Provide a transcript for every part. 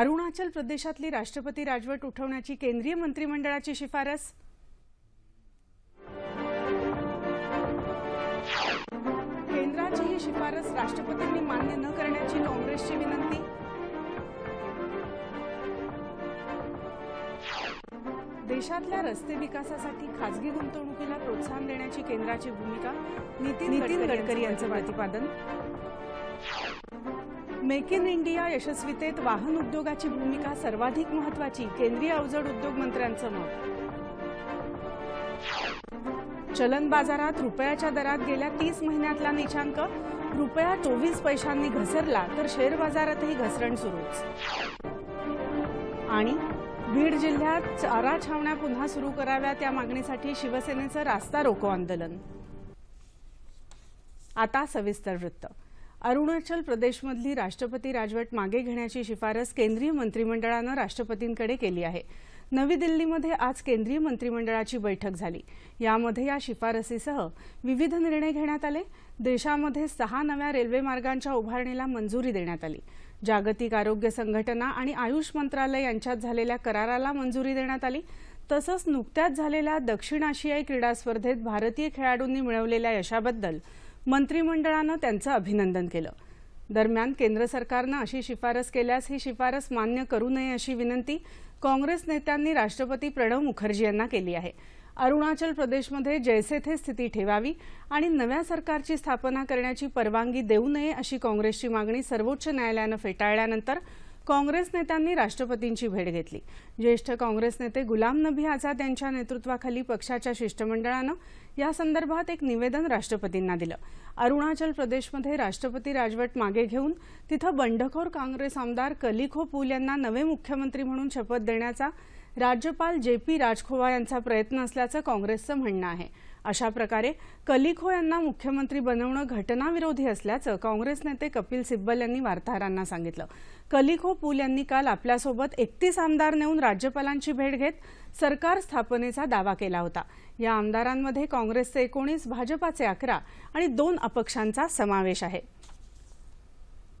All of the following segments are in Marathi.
अरुणाचल प्रदेशातली राष्ट्रपती राजवट उठवण्याची केंद्रीय मंत्रिमंडळाची शिफारस केंद्राची ही शिफारस राष्ट्रपतींनी मान्य न करण्याची काँग्रेसची विनंती देशातल्या रस्ते विकासासाठी खासगी गुंतवणुकीला प्रोत्साहन देण्याची केंद्राची भूमिका नितीन गडकरी यांचं प्रतिपादन मेक इन इंडिया यशस्वीतेत वाहन उद्योगाची भूमिका सर्वाधिक महत्वाची केंद्रीय अवजड उद्योग मंत्र्यांचं मत चलन बाजारात रुपयाच्या दरात गेल्या तीस महिन्यातला निचांक रुपया चोवीस पैशांनी घसरला तर शेअर बाजारातही घसरण सुरूच आणि बीड जिल्ह्यात चारा छावण्या पुन्हा सुरू कराव्या त्या मागणीसाठी शिवसेनेचं रास्ता रोको आंदोलन आता सविस्तर वृत्त अरुणाचल प्रदेशमधली राष्ट्रपती राजवट मागे घेण्याची शिफारस केंद्रीय मंत्रिमंडळानं राष्ट्रपतींकडे केली आहे नवी दिल्लीमध्ये आज केंद्रीय मंत्रिमंडळाची बैठक झाली यामध्ये या शिफारसीसह विविध निर्णय घेण्यात आले देशामध्ये सहा नव्या रेल्वे मार्गांच्या उभारणीला मंजुरी देण्यात आली जागतिक आरोग्य संघटना आणि आयुष मंत्रालय यांच्यात झालेल्या कराराला मंजुरी देण्यात आली तसंच नुकत्याच झालेल्या दक्षिण आशियाई क्रीडा स्पर्धेत भारतीय खेळाडूंनी मिळवलेल्या यशाबद्दल मंत्रिमंडळानं त्यांचं अभिनंदन केलं दरम्यान केंद्र सरकारनं अशी शिफारस केल्यास ही शिफारस मान्य करू नये अशी विनंती काँग्रेस नेत्यांनी राष्ट्रपती प्रणव मुखर्जी यांना केली आहे अरुणाचल प्रदेशमध्ये जैसे थे स्थिती ठेवावी आणि नव्या सरकारची स्थापना करण्याची परवानगी देऊ नये अशी काँग्रेसची मागणी सर्वोच्च न्यायालयानं फेटाळल्यानंतर काँग्रेस नेत्यांनी राष्ट्रपतींची भेट घेतली ज्येष्ठ काँग्रेस नेते गुलाम नबी आझाद यांच्या नेतृत्वाखाली पक्षाच्या शिष्टमंडळानं या संदर्भात एक निवेदन राष्ट्रपतींना दिलं अरुणाचल प्रदेशमध्ये राष्ट्रपती राजवट मागे घेऊन तिथं बंडखोर काँग्रेस आमदार कलिखो पूल यांना नवे मुख्यमंत्री म्हणून शपथ देण्याचा राज्यपाल जे पी राजखोवा यांचा प्रयत्न असल्याचं काँग्रेसचं म्हणणं आहे अशा प्रकारे कलिखो यांना मुख्यमंत्री बनवणं घटनाविरोधी असल्याचं काँग्रेस नेते कपिल सिब्बल यांनी वार्ताहरांना सांगितलं कलिखो पूल यांनी काल आपल्यासोबत एकतीस आमदार नेऊन राज्यपालांची भेट घेत सरकार स्थापनेचा दावा केला होता या आमदारांमध्ये काँग्रेसचे एकोणीस भाजपाचे अकरा आणि दोन अपक्षांचा समावेश आहे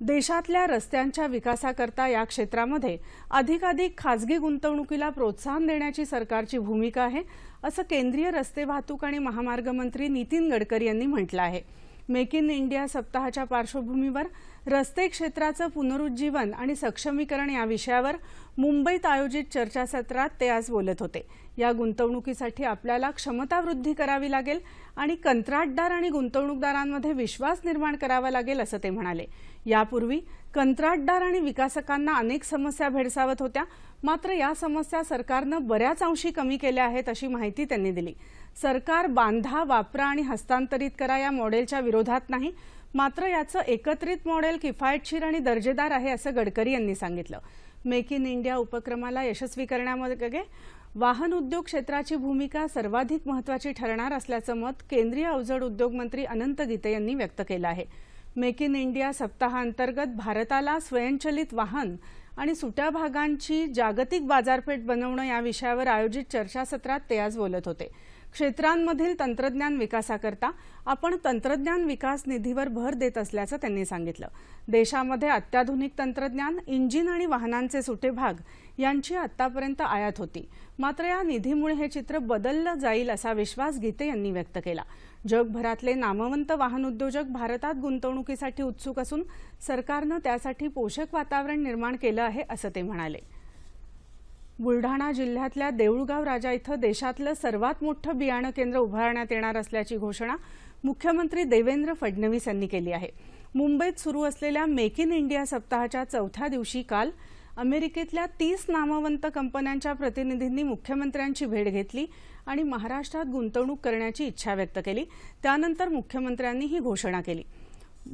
देशातल्या रस्त्यांच्या विकासाकरता या क्षेत्रामध्ये अधिकाधिक खाजगी गुंतवणुकीला प्रोत्साहन देण्याची सरकारची भूमिका आहे असं केंद्रीय रस्ते वाहतूक आणि महामार्ग मंत्री नितीन गडकरी यांनी म्हटलं आहे मेक इन इंडिया सप्ताहाच्या पार्श्वभूमीवर रस्ते क्षेत्राचं पुनरुज्जीवन आणि सक्षमीकरण या विषयावर मुंबईत आयोजित चर्चासत्रात ते आज बोलत होते या गुंतवणुकीसाठी आपल्याला क्षमतावृद्धी करावी लागेल आणि कंत्राटदार आणि गुंतवणूकदारांमध्ये विश्वास निर्माण करावा लागेल असं ते म्हणाले यापूर्वी कंत्राटदार आणि विकासकांना अनेक समस्या भेडसावत होत्या मात्र या समस्या सरकारनं बऱ्याच अंशी कमी केल्या आहेत अशी माहिती त्यांनी दिली सरकार बांधा वापरा आणि हस्तांतरित करा या मॉडेलच्या विरोधात नाही मात्र याचं एकत्रित मॉडेल किफायतशीर आणि दर्जेदार आहे असं गडकरी यांनी सांगितलं मेक इन इंडिया उपक्रमाला यशस्वी करण्यामागे वाहन उद्योग क्षेत्राची भूमिका सर्वाधिक महत्वाची ठरणार असल्याचं मत केंद्रीय अवजड उद्योग मंत्री अनंत गीते यांनी व्यक्त केलं आहे मेक इन इंडिया सप्ताहांतर्गत भारताला स्वयंचलित वाहन आणि सुट्या भागांची जागतिक बाजारपेठ बनवणं या विषयावर आयोजित चर्चासत्रात ते आज बोलत होते क्षेत्रांमधील तंत्रज्ञान विकासाकरता आपण तंत्रज्ञान विकास निधीवर भर देत असल्याचं त्यांनी सांगितलं देशामध्ये अत्याधुनिक तंत्रज्ञान इंजिन आणि वाहनांचे सुटे भाग यांची आतापर्यंत आयात होती मात्र या निधीमुळे हे चित्र बदललं जाईल असा विश्वास गीते यांनी व्यक्त केला जगभरातले नामवंत वाहन उद्योजक भारतात गुंतवणुकीसाठी उत्सुक असून सरकारनं त्यासाठी पोषक वातावरण निर्माण केलं आहे असं ते म्हणाले बुलढाणा जिल्ह्यातल्या देऊळगाव राजा इथं देशातलं सर्वात मोठं बियाणं केंद्र उभारण्यात येणार असल्याची घोषणा मुख्यमंत्री देवेंद्र फडणवीस यांनी केली आहे मुंबईत सुरू असलेल्या मेक इन इंडिया सप्ताहाच्या चौथ्या दिवशी काल अमेरिकेतल्या तीस नामवंत कंपन्यांच्या प्रतिनिधींनी मुख्यमंत्र्यांची भेट घेतली आणि महाराष्ट्रात गुंतवणूक करण्याची इच्छा व्यक्त केली त्यानंतर मुख्यमंत्र्यांनी ही घोषणा केली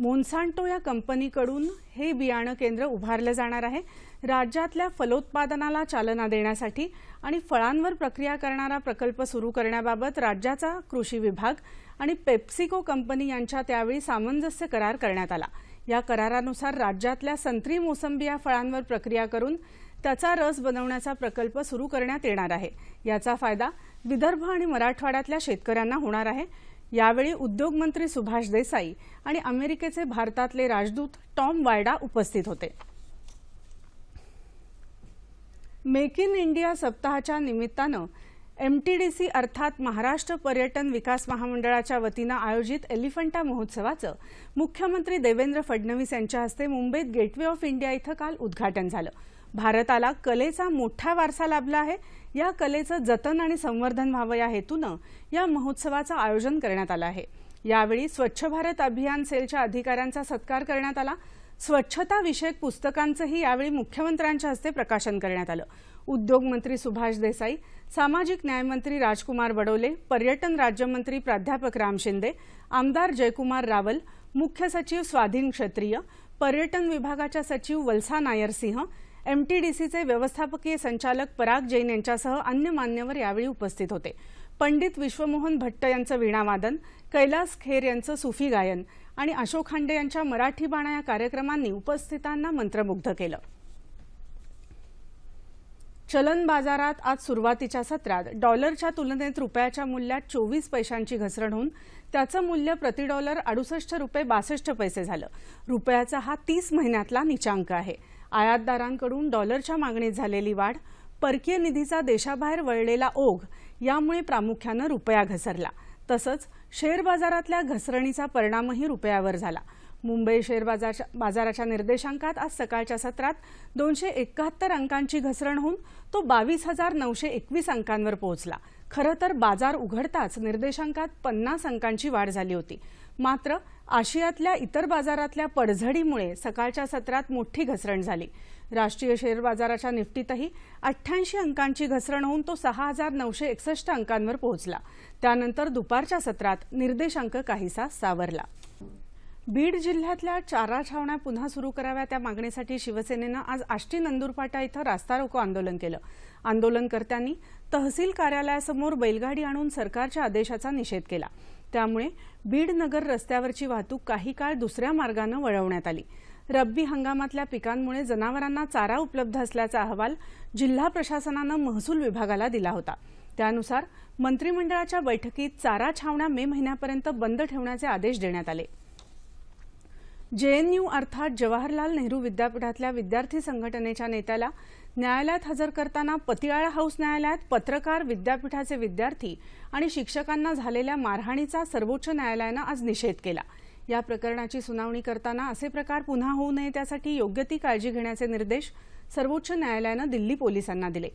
मोन्सांटो या कंपनीकडून हे बियाणं केंद्र उभारलं जाणार आहे राज्यातल्या फलोत्पादनाला चालना देण्यासाठी आणि फळांवर प्रक्रिया करणारा प्रकल्प सुरू करण्याबाबत राज्याचा कृषी विभाग आणि पेप्सिको कंपनी यांच्या त्यावेळी सामंजस्य करार करण्यात आला या करारानुसार राज्यातल्या संत्री मोसंबी या फळांवर प्रक्रिया करून त्याचा रस बनवण्याचा प्रकल्प सुरू करण्यात येणार आहे याचा फायदा विदर्भ आणि मराठवाड्यातल्या शेतकऱ्यांना होणार आहे यावेळी उद्योगमंत्री सुभाष देसाई आणि अमेरिकेचे भारतातले राजदूत टॉम वायडा उपस्थित होते मेक इन इंडिया सप्ताहाच्या निमित्तानं एमटीडीसी अर्थात महाराष्ट्र पर्यटन विकास महामंडळाच्या वतीनं आयोजित एलिफंटा महोत्सवाचं मुख्यमंत्री देवेंद्र फडणवीस यांच्या हस्ते मुंबईत गेटवे ऑफ इंडिया इथं काल उद्घाटन झालं भारताला कलेचा मोठा वारसा लाभला आहे या कलेचं जतन आणि संवर्धन व्हावं या हेतूनं या महोत्सवाचं आयोजन करण्यात आलं आहे यावेळी स्वच्छ भारत अभियान सेलच्या अधिकाऱ्यांचा सत्कार करण्यात आला स्वच्छता विषयक पुस्तकांचंही यावेळी मुख्यमंत्र्यांच्या हस्ते प्रकाशन करण्यात आलं उद्योगमंत्री सुभाष देसाई सामाजिक न्यायमंत्री राजकुमार बडोले पर्यटन राज्यमंत्री प्राध्यापक राम शिंदे आमदार जयकुमार रावल मुख्य सचिव स्वाधीन क्षत्रिय पर्यटन विभागाच्या सचिव वल्सा नायर सिंह एमटीडीसीचे व्यवस्थापकीय संचालक पराग जैन यांच्यासह अन्य मान्यवर यावेळी उपस्थित होते पंडित विश्वमोहन भट्ट यांचं वीणावादन कैलास खेर यांचं सुफी गायन आणि अशोक खांडे यांच्या मराठी बाणा या कार्यक्रमांनी उपस्थितांना मंत्रमुग्ध केलं चलन बाजारात आज सुरुवातीच्या सत्रात डॉलरच्या तुलनेत रुपयाच्या मूल्यात चोवीस पैशांची घसरण होऊन त्याचं मूल्य प्रति डॉलर अडुसष्ट रुपये बासष्ट पैसे झालं रुपयाचा हा तीस महिन्यातला निचांक आहे आयातदारांकडून डॉलरच्या मागणीत झालेली वाढ परकीय निधीचा देशाबाहेर वळलेला ओघ यामुळे प्रामुख्यानं रुपया घसरला तसंच शेअर बाजारातल्या घसरणीचा परिणामही रुपयावर झाला मुंबई शेअर बाजारच्या बाजाराच्या निर्देशांकात आज सकाळच्या सत्रात दोनशे एकाहत्तर अंकांची घसरण होऊन तो बावीस हजार नऊशे एकवीस अंकांवर पोहोचला खरं तर बाजार उघडताच निर्देशांकात पन्नास अंकांची वाढ झाली होती मात्र आशियातल्या इतर बाजारातल्या पडझडीमुळे सकाळच्या सत्रात मोठी घसरण झाली राष्ट्रीय शेअर बाजाराच्या निफ्टीतही अठ्ठ्याऐंशी अंकांची घसरण होऊन तो सहा हजार नऊशे एकसष्ट अंकांवर पोहोचला त्यानंतर दुपारच्या सत्रात निर्देशांक काहीसा सावरला बीड जिल्ह्यातल्या चारा छावण्या पुन्हा सुरू कराव्या त्या मागणीसाठी शिवसेनेनं आज आष्टी नंदुरपाटा इथं रास्ता रोको आंदोलन केलं आंदोलनकर्त्यांनी तहसील कार्यालयासमोर बैलगाडी आणून सरकारच्या आदेशाचा निषेध केला त्यामुळे बीड नगर रस्त्यावरची वाहतूक काही काळ दुसऱ्या मार्गानं वळवण्यात आली रब्बी हंगामातल्या पिकांमुळे जनावरांना चारा उपलब्ध असल्याचा अहवाल जिल्हा प्रशासनानं महसूल विभागाला दिला होता त्यानुसार मंत्रिमंडळाच्या बैठकीत चारा छावण्या मे महिन्यापर्यंत बंद ठेवण्याचे आदेश देण्यात आले जेएनयू अर्थात जवाहरलाल नेहरू विद्यापीठातल्या विद्यार्थी संघटनेच्या नेत्याला न्यायालयात हजर करताना पतियाळा हाऊस न्यायालयात पत्रकार विद्यापीठाचे विद्यार्थी आणि शिक्षकांना झालेल्या मारहाणीचा सर्वोच्च न्यायालयानं आज निषेध केला या प्रकरणाची सुनावणी करताना असे प्रकार पुन्हा होऊ नये त्यासाठी योग्य ती काळजी घेण्याचे निर्देश सर्वोच्च न्यायालयानं दिल्ली पोलिसांना दिले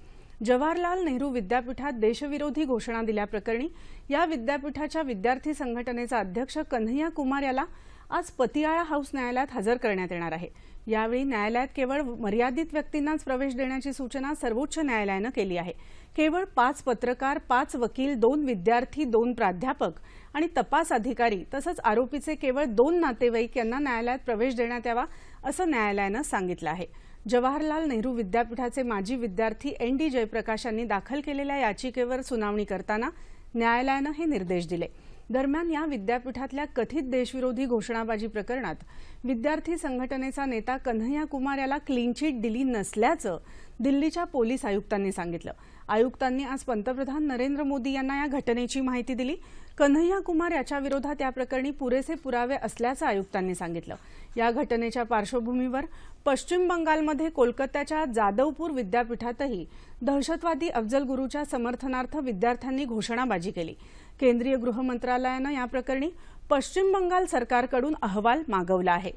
जवाहरलाल नेहरू विद्यापीठात देशविरोधी घोषणा दिल्याप्रकरणी या विद्यापीठाच्या विद्यार्थी संघटनेचा अध्यक्ष कन्हैया कुमार याला आज पतियाळा हाऊस न्यायालयात हजर करण्यात येणार आहे यावेळी न्यायालयात केवळ मर्यादित व्यक्तींनाच प्रवेश देण्याची सूचना सर्वोच्च न्यायालयानं केली आहे केवळ पाच पत्रकार पाच वकील दोन विद्यार्थी दोन प्राध्यापक आणि तपास अधिकारी तसंच आरोपीचे केवळ दोन नातेवाईक यांना न्यायालयात प्रवेश देण्यात यावा असं न्यायालयानं सांगितलं आहे जवाहरलाल नेहरू विद्यापीठाचे माजी विद्यार्थी एन डी जयप्रकाश यांनी दाखल केलेल्या याचिकेवर सुनावणी करताना न्यायालयानं हे निर्देश दिले दरम्यान या विद्यापीठातल्या कथित देशविरोधी घोषणाबाजी प्रकरणात विद्यार्थी संघटनेचा नेता कन्हैया कुमार याला क्लीनचीट दिली नसल्याचं दिल्लीच्या पोलीस आयुक्तांनी सांगितलं आयुक्तांनी आज पंतप्रधान नरेंद्र मोदी यांना या घटनेची माहिती दिली कन्हैया कुमार याच्या विरोधात या प्रकरणी पुरेसे पुरावे असल्याचं आयुक्तांनी सांगितलं या घटनेच्या पार्श्वभूमीवर पश्चिम बंगालमध्ये कोलकात्याच्या जाधवपूर विद्यापीठातही दहशतवादी अफजल गुरुच्या समर्थनार्थ विद्यार्थ्यांनी घोषणाबाजी केली केंद्रीय गृह मंत्रालयानं या प्रकरणी पश्चिम बंगाल सरकारकडून अहवाल मागवला आहे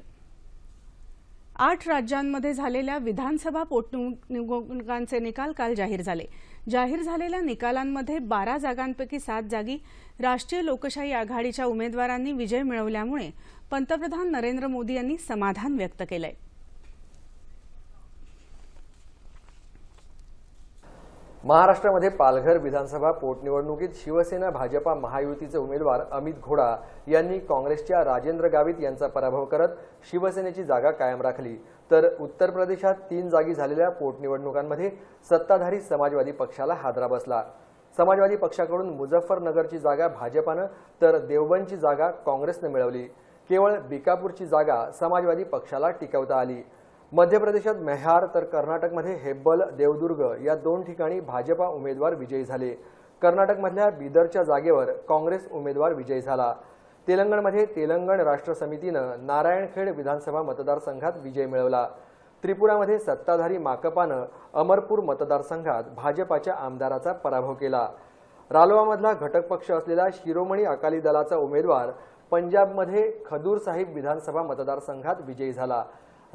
आठ राज्यांमध्ये झालेल्या विधानसभा पोटनिवडणुकांचे निकाल काल जाहीर झाले जाहीर झालेल्या निकालांमध्ये बारा जागांपैकी सात जागी राष्ट्रीय लोकशाही आघाडीच्या उमेदवारांनी विजय मिळवल्यामुळे पंतप्रधान नरेंद्र मोदी यांनी समाधान व्यक्त केलं आहे महाराष्ट्रामध्ये पालघर विधानसभा पोटनिवडणुकीत शिवसेना भाजपा महायुतीचे उमेदवार अमित घोडा यांनी काँग्रेसच्या राजेंद्र गावित यांचा पराभव करत शिवसेनेची जागा कायम राखली तर उत्तर प्रदेशात तीन जागी झालेल्या पोटनिवडणुकांमध्ये सत्ताधारी समाजवादी पक्षाला हादरा बसला समाजवादी पक्षाकडून मुझफ्फरनगरची जागा भाजपानं तर देवबंदची जागा काँग्रेसनं मिळवली केवळ बिकापूरची जागा समाजवादी पक्षाला टिकवता आली मध्य प्रदेशात मेहार तर कर्नाटकमध्ये हेब्बल देवदुर्ग या दोन ठिकाणी भाजपा उमेदवार विजयी झाले कर्नाटकमधल्या बिदरच्या जागेवर काँग्रेस उमेदवार विजयी झाला तेलंगणमध्ये तेलंगण राष्ट्र समितीनं नारायणखेड विधानसभा मतदारसंघात विजय मिळवला त्रिपुरामध्ये सत्ताधारी माकपानं अमरपूर मतदारसंघात भाजपाच्या आमदाराचा पराभव केला रालोआमधला घटक पक्ष असलेला शिरोमणी अकाली दलाचा उमेदवार पंजाबमध्ये खदूर साहिब विधानसभा मतदारसंघात विजयी झाला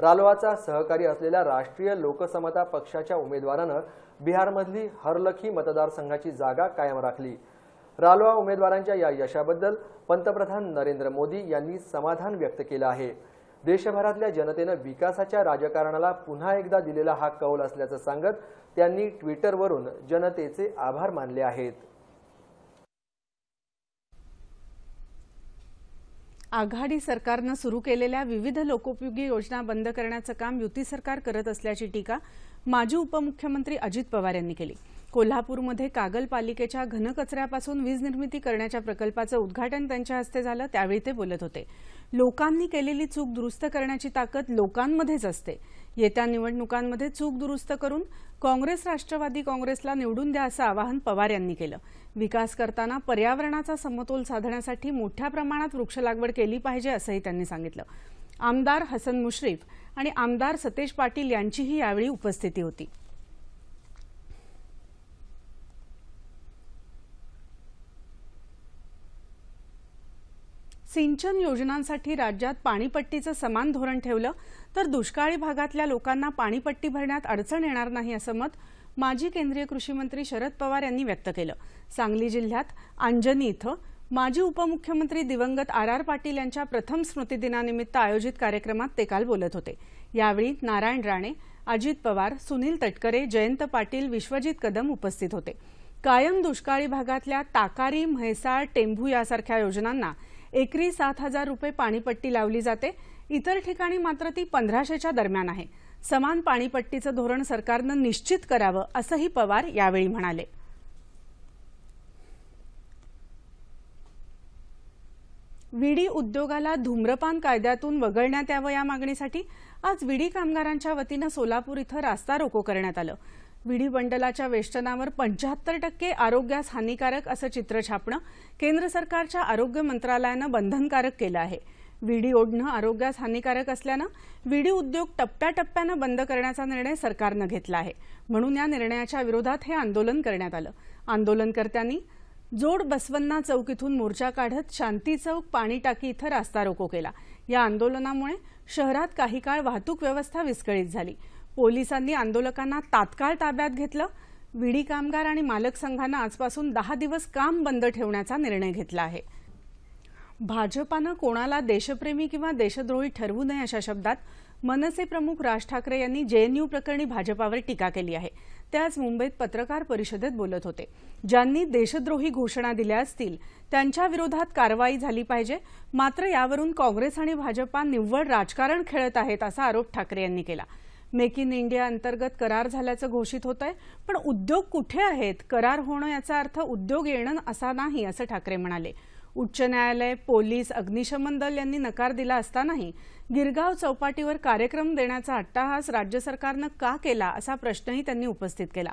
रालोआचा सहकारी असलेल्या राष्ट्रीय लोकसमता पक्षाच्या उमेदवारानं बिहारमधली हरलखी मतदारसंघाची जागा कायम राखली रालोआ उमेदवारांच्या या यशाबद्दल पंतप्रधान नरेंद्र मोदी यांनी समाधान व्यक्त केलं आहे देशभरातल्या जनतेनं विकासाच्या राजकारणाला पुन्हा एकदा दिलेला हा कौल असल्याचं सांगत त्यांनी ट्विटरवरून जनतेचे आभार मानले आहेत आघाडी सरकारनं सुरू केलेल्या विविध लोकोपयोगी योजना बंद करण्याचं काम युती सरकार करत असल्याची टीका माजी उपमुख्यमंत्री अजित पवार यांनी केली कोल्हापूरमध्ये कागल पालिकेच्या घनकचऱ्यापासून वीज निर्मिती करण्याच्या प्रकल्पाचं उद्घाटन त्यांच्या हस्ते झालं त्यावेळी ते बोलत होते लोकांनी केलेली चूक दुरुस्त करण्याची ताकद लोकांमध्येच असते येत्या निवडणुकांमध्ये चूक दुरुस्त करून काँग्रेस राष्ट्रवादी काँग्रेसला निवडून द्या असं आवाहन पवार यांनी केलं विकास करताना पर्यावरणाचा समतोल साधण्यासाठी मोठ्या प्रमाणात वृक्ष लागवड केली पाहिजे असंही त्यांनी सांगितलं आमदार हसन मुश्रीफ आणि आमदार सतेज पाटील यांचीही यावेळी उपस्थिती होती सिंचन योजनांसाठी राज्यात पाणीपट्टीचं समान धोरण ठेवलं तर दुष्काळी भागातल्या लोकांना पाणीपट्टी भरण्यात अडचण येणार नाही असं मत माजी केंद्रीय कृषी मंत्री शरद पवार यांनी व्यक्त केलं सांगली जिल्ह्यात अंजनी इथं माजी उपमुख्यमंत्री दिवंगत आर आर पाटील यांच्या प्रथम स्मृतीदिनानिमित्त आयोजित कार्यक्रमात ते काल बोलत होते यावेळी नारायण राणे अजित पवार सुनील तटकरे जयंत पाटील विश्वजित कदम उपस्थित होते कायम दुष्काळी भागातल्या ताकारी म्हैसाळ टेंभू यासारख्या योजनांना एकरी सात हजार रुपये पाणीपट्टी लावली जाते इतर ठिकाणी मात्र ती पंधराशेच्या दरम्यान आहे समान पाणीपट्टीचं धोरण सरकारनं निश्चित करावं असंही पवार यावेळी म्हणाले विडी उद्योगाला धूम्रपान कायद्यातून वगळण्यात यावं या मागणीसाठी आज विडी कामगारांच्या वतीनं सोलापूर इथं रास्ता रोको करण्यात आलं बंडलाच्या वेष्टनावर पंच्याहत्तर टक्के आरोग्यास हानिकारक असं चित्र छापणं केंद्र सरकारच्या आरोग्य मंत्रालयानं बंधनकारक केलं आहे विडी ओढणं आरोग्यास हानिकारक असल्यानं विडी उद्योग टप्प्याटप्प्यानं बंद करण्याचा निर्णय सरकारनं घेतला आहे म्हणून या निर्णयाच्या विरोधात हे आंदोलन करण्यात आलं आंदोलनकर्त्यांनी जोड बसवन्ना चौक इथून मोर्चा काढत शांती चौक पाणी टाकी इथं रास्ता रोको केला या आंदोलनामुळे शहरात काही काळ वाहतूक व्यवस्था विस्कळीत झाली पोलिसांनी आंदोलकांना तात्काळ ताब्यात घेतलं विडी कामगार आणि मालक संघानं आजपासून दहा दिवस काम बंद ठेवण्याचा निर्णय घेतला आहे भाजपानं कोणाला देशप्रेमी किंवा देशद्रोही ठरवू नये अशा शब्दात मनसे प्रमुख राज ठाकरे यांनी जेएनयू प्रकरणी भाजपावर टीका केली आहे ते आज मुंबईत पत्रकार परिषदेत बोलत होते ज्यांनी देशद्रोही घोषणा दिल्या असतील त्यांच्या विरोधात कारवाई झाली पाहिजे मात्र यावरून काँग्रेस आणि भाजपा निव्वळ राजकारण खेळत आहेत असा आरोप ठाकरे यांनी केला मेक इन इंडिया अंतर्गत करार झाल्याचं घोषित होत आहे पण उद्योग कुठे आहेत करार होणं याचा अर्थ उद्योग येणं असा नाही असं ठाकरे म्हणाले उच्च न्यायालय पोलीस अग्निशमन दल यांनी नकार दिला असतानाही गिरगाव चौपाटीवर कार्यक्रम देण्याचा अट्टाहास राज्य सरकारनं का केला असा प्रश्नही त्यांनी उपस्थित केला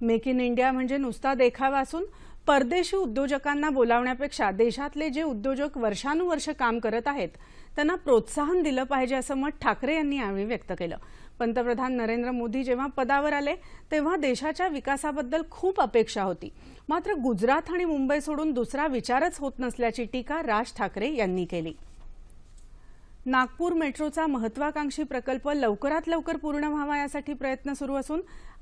मेक इन इंडिया म्हणजे नुसता देखावा असून परदेशी उद्योजकांना बोलावण्यापेक्षा देशातले जे उद्योजक वर्षानुवर्ष काम करत आहेत त्यांना प्रोत्साहन दिलं पाहिजे असं मत ठाकरे यांनी यावेळी व्यक्त केलं पंतप्रधान नरेंद्र मोदी जेव्हा पदावर आले तेव्हा देशाच्या विकासाबद्दल खूप अपेक्षा होती मात्र गुजरात आणि मुंबई सोडून दुसरा विचारच होत नसल्याची टीका राज ठाकरे यांनी केली नागपूर मेट्रोचा महत्वाकांक्षी प्रकल्प लवकरात लवकर पूर्ण व्हावा यासाठी प्रयत्न सुरू असून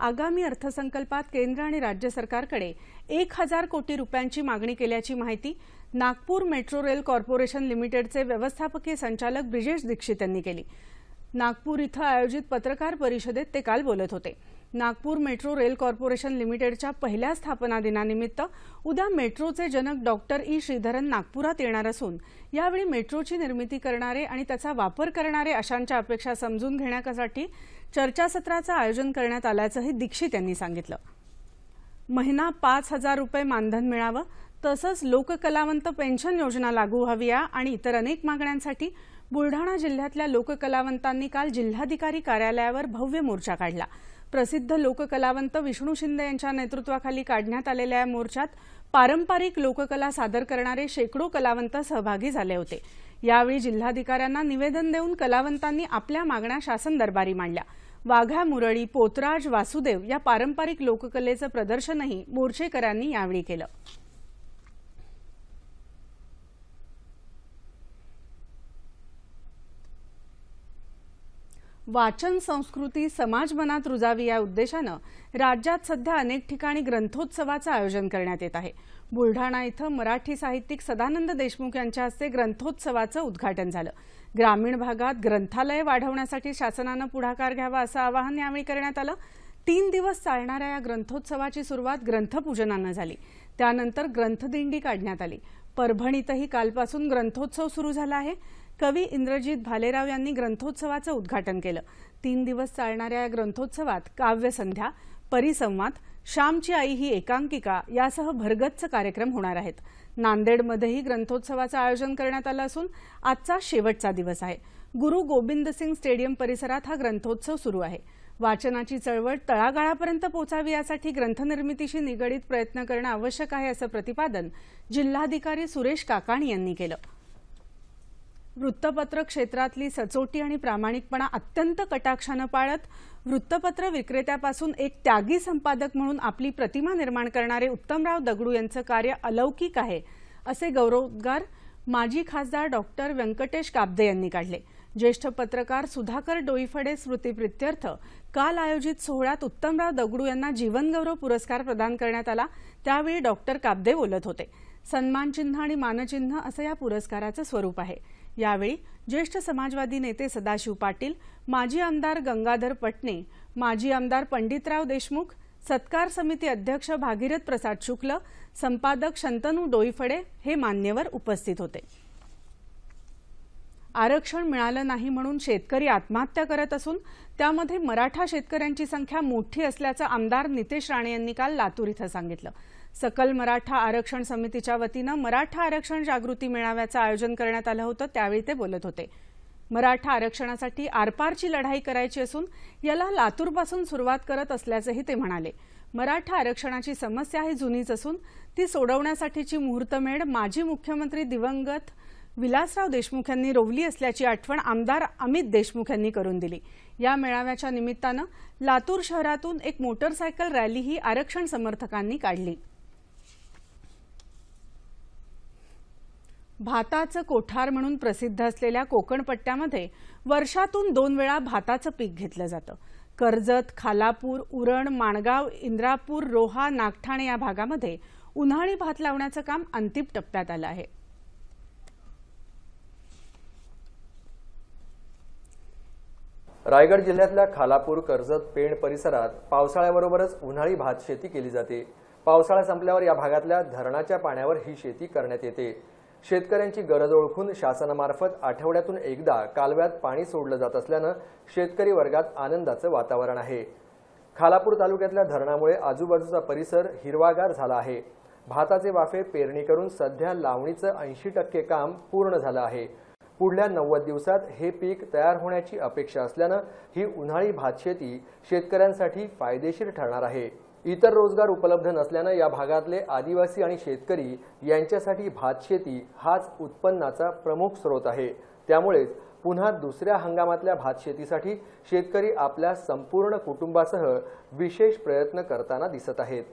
आगामी अर्थसंकल्पात केंद्र आणि राज्य सरकारकडे एक हजार कोटी रुपयांची मागणी केल्याची माहिती नागपूर मेट्रो रेल कॉर्पोरेशन लिमिटेडचे व्यवस्थापकीय संचालक ब्रिजेश दीक्षित यांनी केली नागपूर इथं आयोजित पत्रकार परिषदेत ते काल बोलत होते नागपूर मेट्रो रेल कॉर्पोरेशन लिमिटेडच्या पहिल्या स्थापना दिनानिमित्त उद्या मेट्रोचे जनक डॉक्टर ई श्रीधरन नागपुरात येणार असून यावेळी मेट्रोची निर्मिती करणारे आणि त्याचा वापर करणारे अशांच्या अपेक्षा समजून घेण्यासाठी चर्चासत्राचं आयोजन करण्यात आल्याचंही दीक्षित यांनी सांगितलं महिना पाच हजार रुपये मानधन मिळावं तसंच लोककलावंत पेन्शन योजना लागू व्हावी या आणि इतर अनेक मागण्यांसाठी बुलढाणा जिल्ह्यातल्या लोककलावंतांनी काल जिल्हाधिकारी कार्यालयावर भव्य मोर्चा काढला प्रसिद्ध लोककलावंत विष्णू शिंदे यांच्या नेतृत्वाखाली काढण्यात आलेल्या या मोर्चात पारंपरिक लोककला सादर करणारे शेकडो कलावंत सहभागी झाले होते यावेळी जिल्हाधिकाऱ्यांना निवेदन देऊन कलावंतांनी आपल्या मागण्या शासन दरबारी मांडल्या वाघा मुरळी पोतराज वासुदेव या पारंपरिक लोककलेचं प्रदर्शनही मोर्चेकऱ्यांनी यावेळी केलं वाचन संस्कृती समाज मनात रुजावी या उद्देशानं राज्यात सध्या अनेक ठिकाणी ग्रंथोत्सवाचं आयोजन करण्यात येत आहे बुलढाणा इथं मराठी साहित्यिक सदानंद देशमुख यांच्या हस्ते ग्रंथोत्सवाचं उद्घाटन झालं ग्रामीण भागात ग्रंथालय वाढवण्यासाठी शासनानं पुढाकार घ्यावा असं आवाहन यावेळी करण्यात आलं तीन दिवस चालणाऱ्या या ग्रंथोत्सवाची सुरुवात ग्रंथपूजनानं झाली त्यानंतर ग्रंथदिंडी काढण्यात आली परभणीतही कालपासून ग्रंथोत्सव सुरू झाला आहे कवी इंद्रजित भालेराव यांनी ग्रंथोत्सवाचं उद्घाटन केलं तीन दिवस चालणाऱ्या या ग्रंथोत्सवात काव्यसंध्या परिसंवाद श्यामची आई ही एकांकिका यासह भरगच्च कार्यक्रम होणार आहेत नांदेडमध्येही ग्रंथोत्सवाचं आयोजन करण्यात आलं असून आजचा शेवटचा दिवस आहे गुरु गोविंद सिंग स्टेडियम परिसरात हा ग्रंथोत्सव सुरू आहे वाचनाची चळवळ तळागाळापर्यंत पोचावी यासाठी ग्रंथनिर्मितीशी निगडीत प्रयत्न करणं आवश्यक आहे असं प्रतिपादन जिल्हाधिकारी सुरेश काकाणी यांनी केलं वृत्तपत्र क्षेत्रातली सचोटी आणि प्रामाणिकपणा अत्यंत कटाक्षानं पाळत वृत्तपत्र विक्रेत्यापासून एक त्यागी संपादक म्हणून आपली प्रतिमा निर्माण करणारे उत्तमराव दगडू यांचं कार्य अलौकिक आहे असे गौरवोद्गार माजी खासदार डॉक्टर व्यंकटेश काब्दे यांनी काढले ज्येष्ठ पत्रकार सुधाकर डोईफडे स्मृतीप्रित्यर्थ काल आयोजित सोहळ्यात उत्तमराव दगडू यांना जीवनगौरव पुरस्कार प्रदान करण्यात आला त्यावेळी डॉक्टर काब्दे बोलत होते सन्मानचिन्ह आणि मानचिन्ह असं या पुरस्काराचं स्वरूप आहे यावेळी ज्येष्ठ समाजवादी नेते सदाशिव पाटील माजी आमदार गंगाधर पटणे माजी आमदार पंडितराव देशमुख सत्कार समिती अध्यक्ष भागीरथ प्रसाद शुक्ल संपादक शंतनू डोईफडे हे मान्यवर उपस्थित होते आरक्षण मिळालं नाही म्हणून शेतकरी आत्महत्या करत असून त्यामध्ये मराठा शेतकऱ्यांची संख्या मोठी असल्याचं आमदार नितेश राणे यांनी काल लातूर इथं सांगितलं सकल मराठा आरक्षण समितीच्या वतीनं मराठा आरक्षण जागृती मेळाव्याचं आयोजन करण्यात आलं होतं त्यावेळी ते बोलत होते मराठा आरक्षणासाठी आरपारची लढाई करायची असून याला लातूरपासून सुरुवात करत असल्याचंही ते म्हणाले मराठा आरक्षणाची समस्या ही जुनीच असून ती सोडवण्यासाठीची मुहूर्तमेढ माजी मुख्यमंत्री दिवंगत विलासराव देशमुख यांनी रोवली असल्याची आठवण आमदार अमित देशमुख यांनी करून दिली या मेळाव्याच्या निमित्तानं लातूर शहरातून एक मोटरसायकल रॅलीही आरक्षण समर्थकांनी काढली भाताचं कोठार म्हणून प्रसिद्ध असलेल्या कोकणपट्ट्यामध्ये वर्षातून दोन वेळा भाताचं पीक घेतलं जातं कर्जत खालापूर उरण माणगाव इंद्रापूर रोहा नागठाणे या भागामध्ये उन्हाळी भात लावण्याचं काम अंतिम टप्प्यात आलं आहे रायगड जिल्ह्यातल्या खालापूर कर्जत पेण परिसरात पावसाळ्याबरोबरच उन्हाळी भात शेती केली जाते पावसाळा संपल्यावर या भागातल्या धरणाच्या पाण्यावर ही शेती करण्यात येते शेतकऱ्यांची गरज ओळखून शासनामार्फत आठवड्यातून एकदा कालव्यात पाणी सोडलं जात असल्यानं शेतकरी वर्गात आनंदाचं वातावरण आहे खालापूर तालुक्यातल्या धरणामुळे आजूबाजूचा परिसर हिरवागार झाला आहे भाताचे वाफे पेरणी करून सध्या लावणीचं ऐंशी टक्के काम पूर्ण झालं आहे पुढल्या नव्वद दिवसात हे पीक तयार होण्याची अपेक्षा असल्यानं ही उन्हाळी भातशेती शेतकऱ्यांसाठी फायदेशीर ठरणार आहे इतर रोजगार उपलब्ध नसल्यानं या भागातले आदिवासी आणि शेतकरी यांच्यासाठी भातशेती हाच उत्पन्नाचा प्रमुख स्रोत आहे त्यामुळेच पुन्हा दुसऱ्या हंगामातल्या भातशेतीसाठी शेतकरी आपल्या संपूर्ण कुटुंबासह विशेष प्रयत्न करताना दिसत आहेत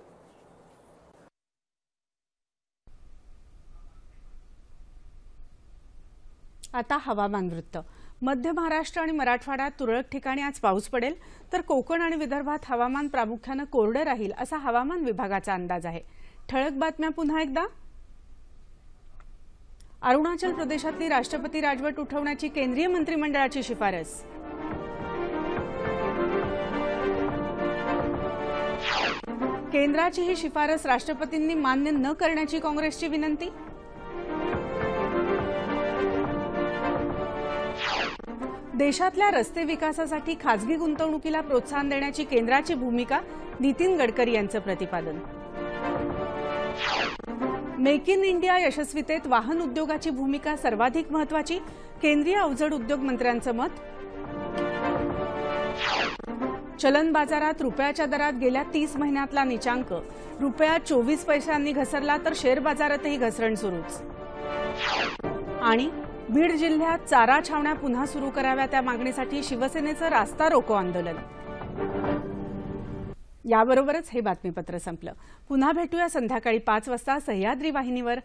आता हवामान वृत्त मध्य महाराष्ट्र आणि मराठवाड्यात तुरळक ठिकाणी आज पाऊस पडेल तर कोकण आणि विदर्भात हवामान प्रामुख्यानं कोरडं राहील असा हवामान विभागाचा अंदाज आहे ठळक बातम्या पुन्हा एकदा अरुणाचल प्रदेशातली राष्ट्रपती राजवट उठवण्याची केंद्रीय मंत्रिमंडळाची शिफारस केंद्राची ही शिफारस राष्ट्रपतींनी मान्य न करण्याची काँग्रेसची विनंती देशातल्या रस्ते विकासासाठी खाजगी गुंतवणुकीला प्रोत्साहन देण्याची केंद्राची भूमिका नितीन गडकरी यांचं प्रतिपादन मेक इन इंडिया यशस्वीतेत वाहन उद्योगाची भूमिका सर्वाधिक महत्वाची केंद्रीय अवजड उद्योग मंत्र्यांचं मत चलन बाजारात रुपयाच्या दरात गेल्या तीस महिन्यातला निचांक रुपया चोवीस पैशांनी घसरला तर शेअर बाजारातही घसरण सुरूच आणि बीड जिल्ह्यात चारा छावण्या पुन्हा सुरू कराव्या त्या मागणीसाठी शिवसेनेचं रास्ता रोको आंदोलन याबरोबरच हे बातमीपत्र संपलं पुन्हा भेटूया संध्याकाळी पाच वाजता सह्याद्री वाहिनीवर